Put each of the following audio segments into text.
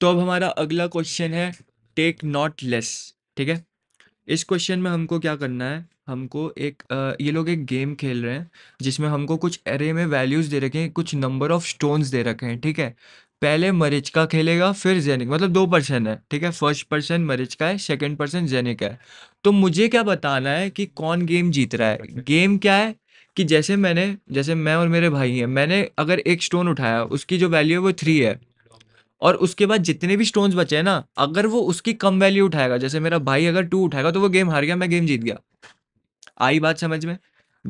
तो अब हमारा अगला क्वेश्चन है टेक नॉट लेस ठीक है इस क्वेश्चन में हमको क्या करना है हमको एक आ, ये लोग एक गेम खेल रहे हैं जिसमें हमको कुछ एरे में वैल्यूज़ दे रखे हैं कुछ नंबर ऑफ स्टोन्स दे रखे हैं ठीक है पहले मरीज का खेलेगा फिर जेनिक मतलब दो पर्सन है ठीक है फर्स्ट पर्सन मरीज का है सेकंड पर्सन जेनिक है तो मुझे क्या बताना है कि कौन गेम जीत रहा है गेम क्या है कि जैसे मैंने जैसे मैं और मेरे भाई हैं मैंने अगर एक स्टोन उठाया उसकी जो वैल्यू है वो थ्री है और उसके बाद जितने भी स्टोन्स बचे हैं ना अगर वो उसकी कम वैल्यू उठाएगा जैसे मेरा भाई अगर टू उठाएगा तो वो गेम हार गया मैं गेम जीत गया आई बात समझ में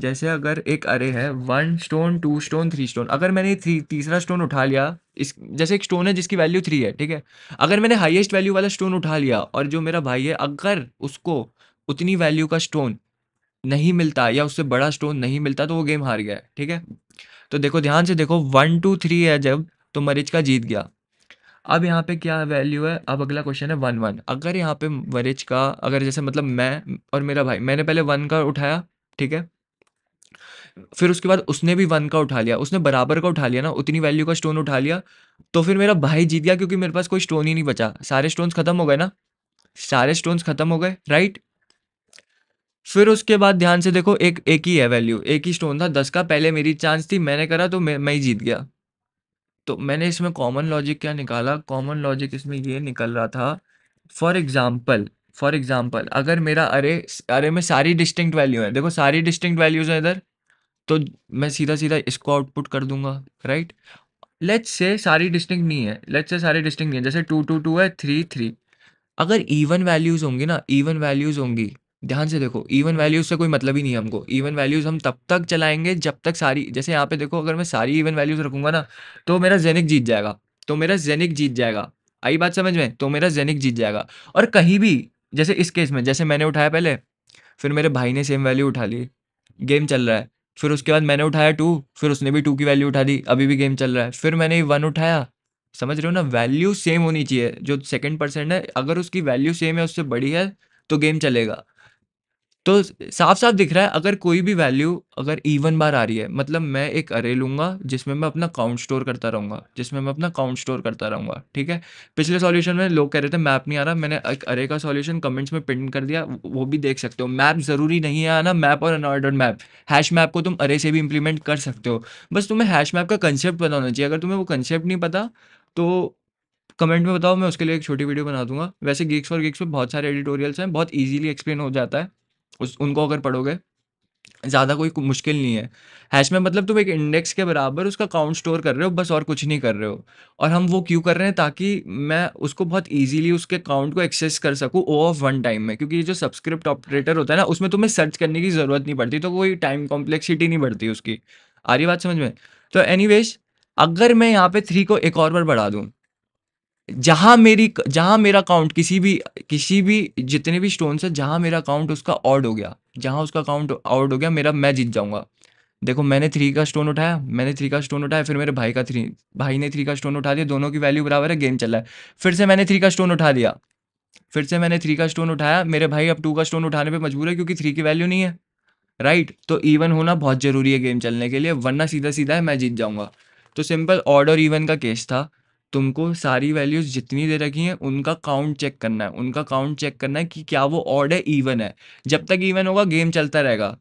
जैसे अगर एक अरे है one stone two stone three stone अगर मैंने थ्री तीसरा स्टोन उठा लिया इस जैसे एक स्टोन है जिसकी वैल्यू थ्री है ठीक है अगर मैंने हाईएस्ट वैल्यू वाला स्टोन उठा लिया और जो मेरा भाई है अगर उसको उतनी वैल्यू का स्टोन नहीं मिलता या उससे बड़ा स्टोन नहीं मिलता तो वो गेम हार गया है ठीक है तो देखो ध्यान से देखो वन टू थ्री है जब तो मरीज का जीत गया अब यहाँ पे क्या वैल्यू है अब अगला क्वेश्चन है वन वन अगर यहाँ पे वरिज का अगर जैसे मतलब मैं और मेरा भाई मैंने पहले वन का उठाया ठीक है फिर उसके बाद उसने भी वन का उठा लिया उसने बराबर का उठा लिया ना उतनी वैल्यू का स्टोन उठा लिया तो फिर मेरा भाई जीत गया क्योंकि मेरे पास कोई स्टोन ही नहीं बचा सारे स्टोन्स खत्म हो गए ना सारे स्टोन्स खत्म हो गए राइट फिर उसके बाद ध्यान से देखो एक एक ही है वैल्यू एक ही स्टोन था दस का पहले मेरी चांस थी मैंने करा तो मैं ही जीत गया तो मैंने इसमें कॉमन लॉजिक क्या निकाला कॉमन लॉजिक इसमें ये निकल रहा था फॉर एग्जाम्पल फॉर एग्जाम्पल अगर मेरा अरे अरे में सारी डिस्टिंक्ट वैल्यू है देखो सारी डिस्टिंक्ट वैल्यूज़ हैं इधर तो मैं सीधा सीधा इसको आउटपुट कर दूंगा राइट लेट्स से सारी डिस्टिंक्ट नहीं है लेट्स से सारी डिस्टिंक्ट नहीं है जैसे टू टू टू है थ्री थ्री अगर इवन वैल्यूज़ होंगी ना इवन वैल्यूज़ होंगी ध्यान से देखो इवन वैल्यूज से कोई मतलब ही नहीं हमको इवन वैल्यूज हम तब तक चलाएंगे जब तक सारी जैसे यहाँ पे देखो अगर मैं सारी इवन वैल्यूज रखूंगा ना तो मेरा जेनिक जीत जाएगा तो मेरा जेनिक जीत जाएगा आई बात समझ में तो मेरा जेनिक जीत जाएगा और कहीं भी जैसे इस केस में जैसे मैंने उठाया पहले फिर मेरे भाई ने सेम वैल्यू उठा ली गेम चल रहा है फिर उसके बाद मैंने उठाया टू फिर उसने भी टू की वैल्यू उठा दी अभी भी गेम चल रहा है फिर मैंने वन उठाया समझ रहे हो ना वैल्यू सेम होनी चाहिए जो सेकंड परसेंट है अगर उसकी वैल्यू सेम है उससे बड़ी है तो गेम चलेगा तो साफ साफ दिख रहा है अगर कोई भी वैल्यू अगर इवन बार आ रही है मतलब मैं एक अरे लूँगा जिसमें मैं अपना काउंट स्टोर करता रहूँगा जिसमें मैं अपना काउंट स्टोर करता रहूँगा ठीक है पिछले सॉल्यूशन में लोग कह रहे थे मैप नहीं आ रहा मैंने एक अरे का सॉल्यूशन कमेंट्स में प्रिंट कर दिया वो भी देख सकते हो मैप ज़रूरी नहीं है आना मैप और अनऑर्डर्ड मैप हैश मैप को तुम अरे से भी इंप्लीमेंट कर सकते हो बस तुम्हें हैश मैप का कंसेप्ट पता होना चाहिए अगर तुम्हें वो कंसेप्ट नहीं पता तो कमेंट में बताओ मैं उसके लिए एक छोटी वीडियो बना दूंगा वैसे गिग्स और गिक्स में बहुत सारे एडिटोरियल्स हैं बहुत इजीली एक्सप्लेन हो जाता है उस उनको अगर पढ़ोगे ज़्यादा कोई मुश्किल नहीं है हैश में मतलब तुम एक इंडेक्स के बराबर उसका काउंट स्टोर कर रहे हो बस और कुछ नहीं कर रहे हो और हम वो क्यों कर रहे हैं ताकि मैं उसको बहुत इजीली उसके काउंट को एक्सेस कर सकूँ ओ ऑफ वन टाइम में क्योंकि ये जो सब्सक्रिप्ट ऑपरेटर होता है ना उसमें तुम्हें सर्च करने की ज़रूरत नहीं पड़ती तो कोई टाइम कॉम्प्लेक्सिटी नहीं बढ़ती उसकी आ रही बात समझ में तो एनी अगर मैं यहाँ पर थ्री को एक और बार बढ़ा दूँ जहाँ मेरी जहाँ मेरा अकाउंट किसी भी किसी भी जितने भी स्टोन से जहाँ मेरा अकाउंट उसका ऑड हो गया जहाँ उसका अकाउंट ऑड हो गया मेरा मैं जीत जाऊँगा देखो मैंने थ्री का स्टोन उठाया मैंने थ्री का स्टोन उठाया फिर मेरे भाई का थ्री भाई ने थ्री का स्टोन उठा दिया दोनों की वैल्यू बराबर है गेम चल रहा है फिर से मैंने थ्री का स्टोन उठा दिया फिर से मैंने थ्री का स्टोन उठाया मेरे भाई अब टू का स्टोन उठाने पर मजबूर है क्योंकि थ्री की वैल्यू नहीं है राइट तो इवन होना बहुत ज़रूरी है गेम चलने के लिए वरना सीधा सीधा है मैं जीत जाऊँगा तो सिंपल ऑर्डर और इवन का केस था तुमको सारी वैल्यूज़ जितनी दे रखी हैं उनका काउंट चेक करना है उनका काउंट चेक करना है कि क्या वो है इवन है जब तक इवन होगा गेम चलता रहेगा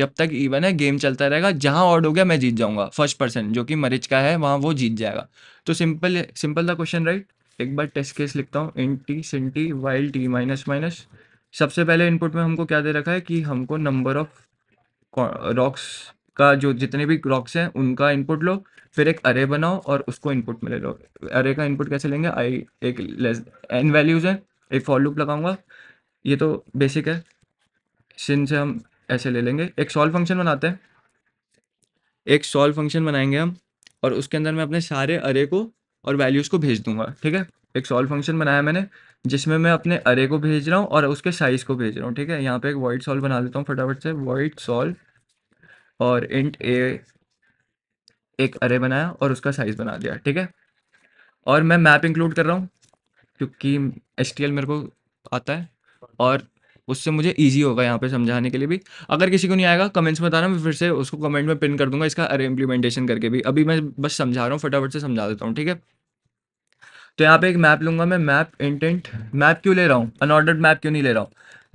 जब तक इवन है गेम चलता रहेगा जहाँ ऑड हो गया मैं जीत जाऊँगा फर्स्ट पर्सन जो कि मरीज का है वहाँ वो जीत जाएगा तो सिंपल सिंपल था क्वेश्चन राइट एक बार टेस्ट केस लिखता हूँ int t cin t while t minus minus सबसे पहले इनपुट में हमको क्या दे रखा है कि हमको नंबर ऑफ रॉक्स का जो जितने भी क्लॉक्स हैं उनका इनपुट लो फिर एक अरे बनाओ और उसको इनपुट में ले लो अरे का इनपुट कैसे लेंगे आई एक लेस एन वैल्यूज़ है एक फॉर लूप लगाऊंगा ये तो बेसिक है सिन से हम ऐसे ले लेंगे एक सॉल्व फंक्शन बनाते हैं एक सॉल्व फंक्शन बनाएंगे हम और उसके अंदर मैं अपने सारे अरे को और वैल्यूज़ को भेज दूंगा ठीक है एक सॉल्व फंक्शन बनाया मैंने जिसमें मैं अपने अरे को भेज रहा हूँ और उसके साइज़ को भेज रहा हूँ ठीक है यहाँ पे एक वाइट सॉल्व बना लेता हूँ फटाफट से वाइट सॉल्व और इंट ए एक अरे बनाया और उसका साइज़ बना दिया ठीक है और मैं मैप इंक्लूड कर रहा हूँ क्योंकि एच मेरे को आता है और उससे मुझे ईजी होगा यहाँ पे समझाने के लिए भी अगर किसी को नहीं आएगा कमेंट्स में बताना मैं फिर से उसको कमेंट में पिन कर दूंगा इसका अरे इम्प्लीमेंटेशन करके भी अभी मैं बस समझा रहा हूँ फटाफट से समझा देता हूँ ठीक है तो यहाँ पे एक मैप लूंगा मैं मैप इंटेंट मैप क्यों ले रहा हूँ अनऑर्डर्ड मैप क्यों नहीं ले रहा हूँ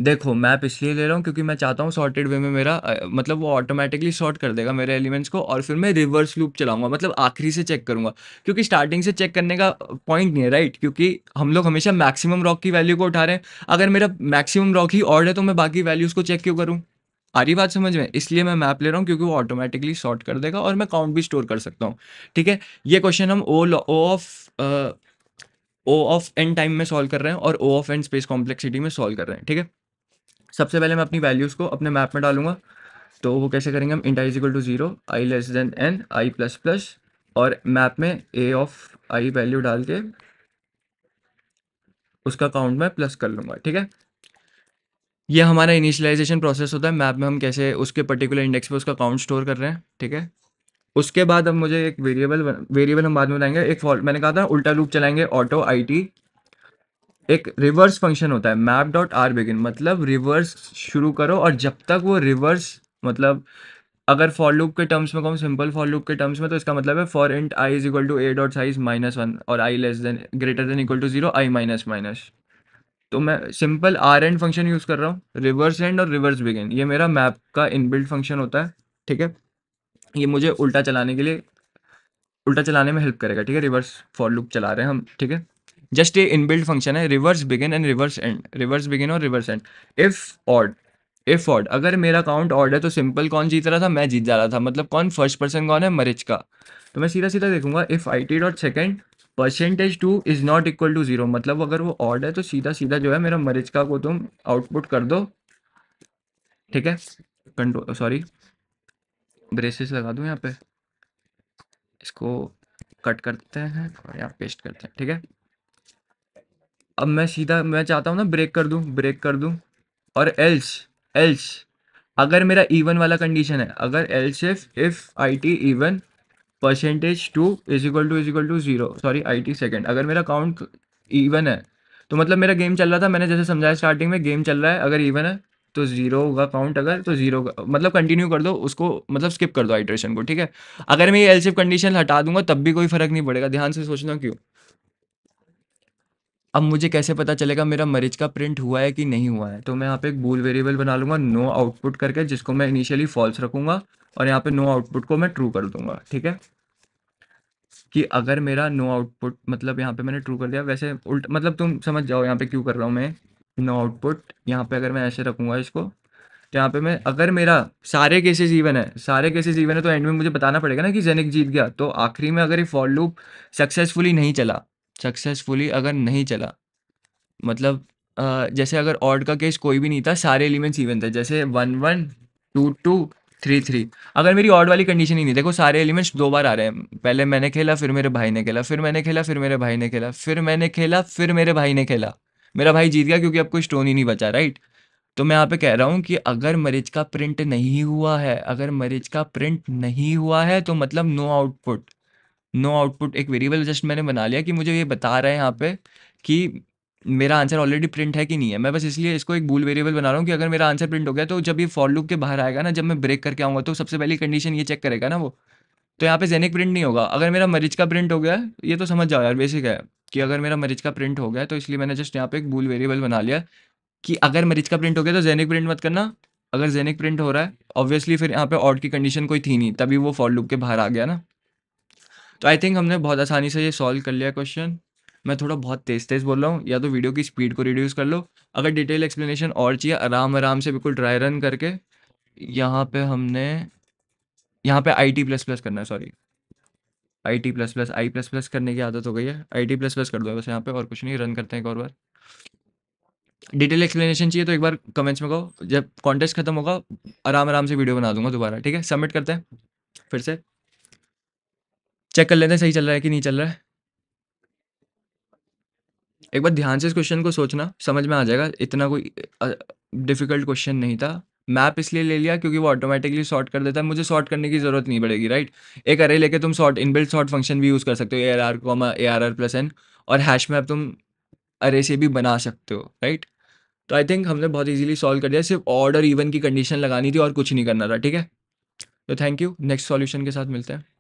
देखो मैप इसलिए ले रहा हूँ क्योंकि मैं चाहता हूँ सॉर्टेड वे में मेरा मतलब वो ऑटोमेटिकली सॉर्ट कर देगा मेरे एलिमेंट्स को और फिर मैं रिवर्स लूप चलाऊंगा मतलब आखिरी से चेक करूंगा क्योंकि स्टार्टिंग से चेक करने का पॉइंट नहीं है राइट क्योंकि हम लोग हमेशा मैक्सिमम रॉक की वैल्यू को उठा रहे हैं अगर मेरा मैक्सिमम रॉक ही ऑर्ड है तो मैं बाकी वैल्यूज़ को चेक क्यों करूँ आ रही बात समझ में इसलिए मैं मैप ले रहा हूँ क्योंकि वो ऑटोमेटिकली सॉर्ट कर देगा और मैं काउंट भी स्टोर कर सकता हूँ ठीक है ये क्वेश्चन हम O O of O of n time में सॉल्व कर रहे हैं और O of n space complexity में सॉल्व कर रहे हैं ठीक है सबसे पहले मैं अपनी वैल्यूज़ को अपने मैप में डालूंगा तो वो कैसे करेंगे हम int i equal to zero i less than n i plus plus और मैप में ए ऑफ आई वैल्यू डाल के उसका काउंट मैं प्लस कर लूंगा ठीक है ये हमारा इनिशियलाइजेशन प्रोसेस होता है मैप में हम कैसे उसके पर्टिकुलर इंडेक्स पे उसका काउंट स्टोर कर रहे हैं ठीक है उसके बाद हम मुझे एक वेरिएबल वेरिएबल हम बाद में बताएंगे एक फॉल्ट मैंने कहा था उल्टा लूप चलाएंगे ऑटो आईटी एक रिवर्स फंक्शन होता है मैप डॉट आर बिगिन मतलब रिवर्स शुरू करो और जब तक वो रिवर्स मतलब अगर फॉर लूप के टर्म्स में कहूँ सिंपल फॉर लूप के टर्म्स में तो इसका मतलब है for int i is equal to a dot size minus one और i less than greater than equal to zero i minus minus तो मैं simple r end function use कर रहा हूँ रिवर्स एंड और रिवर्स बिगिन ये मेरा map का इनबिल्ट फंक्शन होता है ठीक है ये मुझे उल्टा चलाने के लिए उल्टा चलाने में हेल्प करेगा ठीक है रिवर्स फॉर लूप चला रहे हैं हम ठीक है जस्ट ये इनबिल्ड फंक्शन है reverse begin end reverse end reverse begin और reverse end if odd if odd अगर मेरा अकाउंट ऑड है तो सिंपल कौन जीत रहा था मैं जीत जा रहा था मतलब कौन फर्स्ट पर्सन कौन है मरिच का तो मैं सीधा सीधा देखूंगा if i t dot second percentage two is not equal to zero मतलब अगर वो ऑड है तो सीधा सीधा जो है मेरा मरिच का को तुम आउटपुट कर दो ठीक है कंट्रोल सॉरी ब्रेसेस लगा दूँ यहाँ पे इसको कट करते हैं और यहाँ पेस्ट करते हैं ठीक है अब मैं सीधा मैं चाहता हूँ ना ब्रेक कर दूँ ब्रेक कर दूँ और एल्स एल्स अगर मेरा इवन वाला कंडीशन है अगर else if if i t even percentage two is equal to is equal to zero sorry i t second अगर मेरा काउंट इवन है तो मतलब मेरा गेम चल रहा था मैंने जैसे समझाया स्टार्टिंग में गेम चल रहा है अगर इवन है तो जीरो होगा काउंट अगर तो जीरो मतलब कंटिन्यू कर दो उसको मतलब स्किप कर दो आइट्रेशन को ठीक है अगर मैं ये एलसीफ कंडीशन हटा दूंगा तब भी कोई फर्क नहीं पड़ेगा ध्यान से सोचना क्यों अब मुझे कैसे पता चलेगा मेरा मरीज का प्रिंट हुआ है कि नहीं हुआ है तो मैं यहाँ पे एक बूल वेरिएबल बना लूँगा नो आउटपुट करके जिसको मैं इनिशियली फॉल्स रखूंगा और यहाँ पे नो आउटपुट को मैं ट्रू कर दूंगा ठीक है कि अगर मेरा नो आउटपुट मतलब यहाँ पे मैंने ट्रू कर दिया वैसे उल्ट मतलब तुम समझ जाओ यहाँ पे क्यों कर रहा हूँ मैं नो आउटपुट यहाँ पे अगर मैं ऐसे रखूंगा इसको तो यहाँ पे मैं अगर मेरा सारे केसेस इवन है सारे केसेस इवन है तो एंड में मुझे बताना पड़ेगा ना कि जेनिक जीत गया तो आखिरी में अगर ये फॉर लूप सक्सेसफुली नहीं चला सक्सेसफुली अगर नहीं चला मतलब जैसे अगर ऑड का केस कोई भी नहीं था सारे एलिमेंट्स इवन थे जैसे one one two two three three अगर मेरी ऑड वाली कंडीशन ही नहीं देखो सारे एलिमेंट्स दो बार आ रहे हैं पहले मैंने खेला फिर मेरे भाई ने खेला फिर मैंने खेला फिर मेरे भाई ने खेला फिर मैंने खेला फिर मेरे भाई ने खेला मेरा भाई जीत गया क्योंकि अब कोई स्टोन ही नहीं बचा राइट तो मैं यहाँ पे कह रहा हूँ कि अगर मरीज का प्रिंट नहीं हुआ है अगर मरीज का प्रिंट नहीं हुआ है तो मतलब नो आउटपुट नो आउटपुट एक वेरिएबल जस्ट मैंने बना लिया कि मुझे ये बता रहा है यहाँ पे कि मेरा आंसर ऑलरेडी प्रिंट है कि नहीं है मैं बस इसलिए इसको एक बूल वेरिएबल बना रहा हूँ कि अगर मेरा आंसर प्रिंट हो गया तो जब ये फॉर लुक के बाहर आएगा ना जब मैं ब्रेक करके आऊँगा तो सबसे पहली कंडीशन ये चेक करेगा ना वो तो यहाँ पे जेनिक प्रिंट नहीं होगा अगर मेरा मरीज का प्रिंट हो गया ये तो समझ जाओ यार बेसिक है कि अगर मेरा मरीज का प्रिंट हो गया तो इसलिए मैंने जस्ट यहाँ पे एक बूल वेरिएबल बना लिया कि अगर मरीज का प्रिंट हो गया तो जेनिक प्रिंट मत करना अगर जेनिक प्रिंट हो रहा है ऑब्वियसली फिर यहाँ पे ऑड की कंडीशन कोई थी नहीं तभी वो फॉर लुक के बाहर आ गया ना तो आई थिंक हमने बहुत आसानी से ये सॉल्व कर लिया क्वेश्चन मैं थोड़ा बहुत तेज़ तेज़ बोल रहा हूँ या तो वीडियो की स्पीड को रिड्यूस कर लो अगर डिटेल एक्सप्लेनेशन और चाहिए आराम आराम से बिल्कुल ड्राई रन करके यहाँ पे हमने यहाँ पे आई टी प्लस प्लस करना है sorry i t plus plus i plus plus करने की आदत हो गई है आई टी प्लस प्लस कर दो बस यहाँ पे और कुछ नहीं रन करते हैं एक और बार डिटेल एक्सप्लेनेशन चाहिए तो एक बार कमेंट्स में कहो जब कॉन्टेस्ट खत्म होगा आराम आराम से वीडियो बना दूंगा दोबारा ठीक है सबमिट करते हैं फिर से चेक कर लेते हैं सही चल रहा है कि नहीं चल रहा है एक बार ध्यान से इस क्वेश्चन को सोचना समझ में आ जाएगा इतना कोई डिफ़िकल्ट क्वेश्चन नहीं था मैप इसलिए ले लिया क्योंकि वो ऑटोमेटिकली सॉर्ट कर देता है मुझे सॉर्ट करने की जरूरत नहीं पड़ेगी राइट एक अरे लेके तुम सॉर्ट इनबिल्ट सॉर्ट फंक्शन भी यूज़ कर सकते हो ए आर आर को a r r plus n और हैश मैप तुम अरे से भी बना सकते हो राइट तो आई थिंक हमने बहुत इजीली सॉल्व कर दिया सिर्फ ऑर्डर इवन की कंडीशन लगानी थी और कुछ नहीं करना था ठीक है तो थैंक यू नेक्स्ट सॉल्यूशन के साथ मिलते हैं